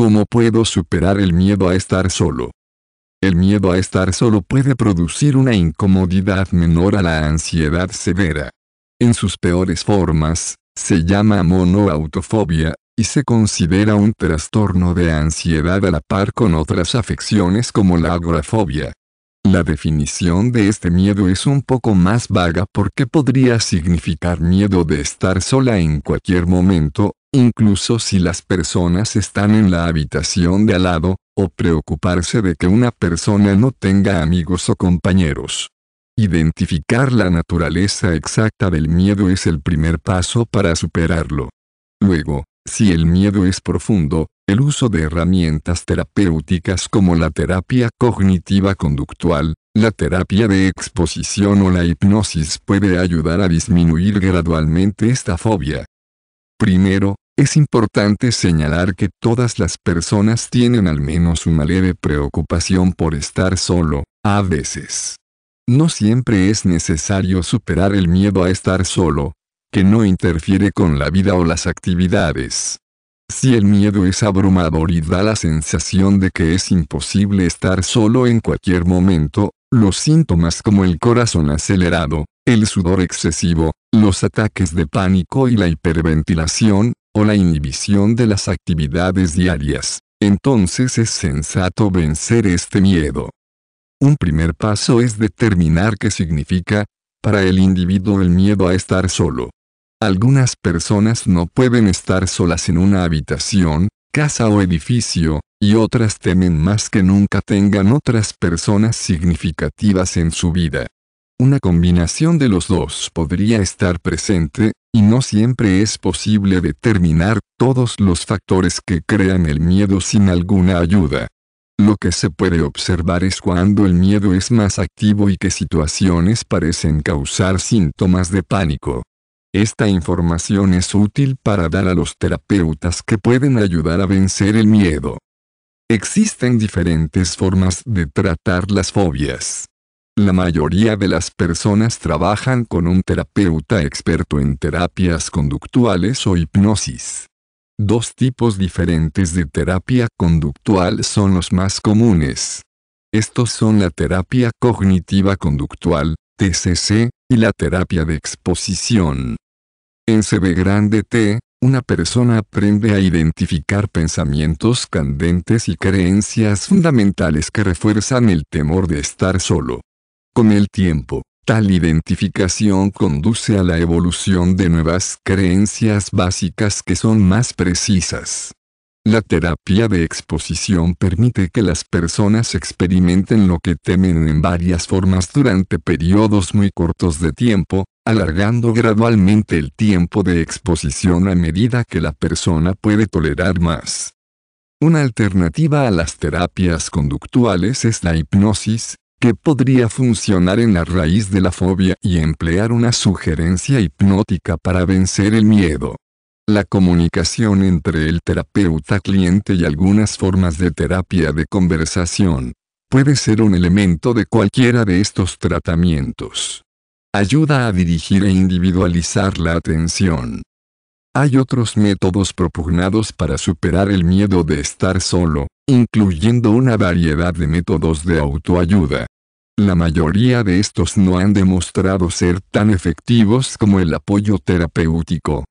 ¿Cómo puedo superar el miedo a estar solo? El miedo a estar solo puede producir una incomodidad menor a la ansiedad severa. En sus peores formas, se llama monoautofobia, y se considera un trastorno de ansiedad a la par con otras afecciones como la agorafobia. La definición de este miedo es un poco más vaga porque podría significar miedo de estar sola en cualquier momento, incluso si las personas están en la habitación de al lado, o preocuparse de que una persona no tenga amigos o compañeros. Identificar la naturaleza exacta del miedo es el primer paso para superarlo. Luego, si el miedo es profundo, el uso de herramientas terapéuticas como la terapia cognitiva conductual, la terapia de exposición o la hipnosis puede ayudar a disminuir gradualmente esta fobia. Primero, es importante señalar que todas las personas tienen al menos una leve preocupación por estar solo, a veces. No siempre es necesario superar el miedo a estar solo, que no interfiere con la vida o las actividades. Si el miedo es abrumador y da la sensación de que es imposible estar solo en cualquier momento, los síntomas como el corazón acelerado, el sudor excesivo, los ataques de pánico y la hiperventilación, o la inhibición de las actividades diarias, entonces es sensato vencer este miedo. Un primer paso es determinar qué significa, para el individuo el miedo a estar solo. Algunas personas no pueden estar solas en una habitación, casa o edificio, y otras temen más que nunca tengan otras personas significativas en su vida. Una combinación de los dos podría estar presente, y no siempre es posible determinar todos los factores que crean el miedo sin alguna ayuda. Lo que se puede observar es cuando el miedo es más activo y que situaciones parecen causar síntomas de pánico. Esta información es útil para dar a los terapeutas que pueden ayudar a vencer el miedo. Existen diferentes formas de tratar las fobias. La mayoría de las personas trabajan con un terapeuta experto en terapias conductuales o hipnosis. Dos tipos diferentes de terapia conductual son los más comunes. Estos son la terapia cognitiva conductual, TCC, y la terapia de exposición. En CB grande T, una persona aprende a identificar pensamientos candentes y creencias fundamentales que refuerzan el temor de estar solo. Con el tiempo, tal identificación conduce a la evolución de nuevas creencias básicas que son más precisas. La terapia de exposición permite que las personas experimenten lo que temen en varias formas durante periodos muy cortos de tiempo, alargando gradualmente el tiempo de exposición a medida que la persona puede tolerar más. Una alternativa a las terapias conductuales es la hipnosis, que podría funcionar en la raíz de la fobia y emplear una sugerencia hipnótica para vencer el miedo. La comunicación entre el terapeuta-cliente y algunas formas de terapia de conversación puede ser un elemento de cualquiera de estos tratamientos. Ayuda a dirigir e individualizar la atención. Hay otros métodos propugnados para superar el miedo de estar solo, incluyendo una variedad de métodos de autoayuda. La mayoría de estos no han demostrado ser tan efectivos como el apoyo terapéutico.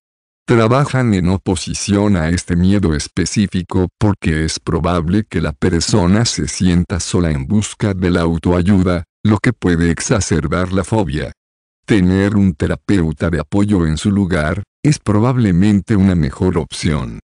Trabajan en oposición a este miedo específico porque es probable que la persona se sienta sola en busca de la autoayuda, lo que puede exacerbar la fobia. Tener un terapeuta de apoyo en su lugar, es probablemente una mejor opción.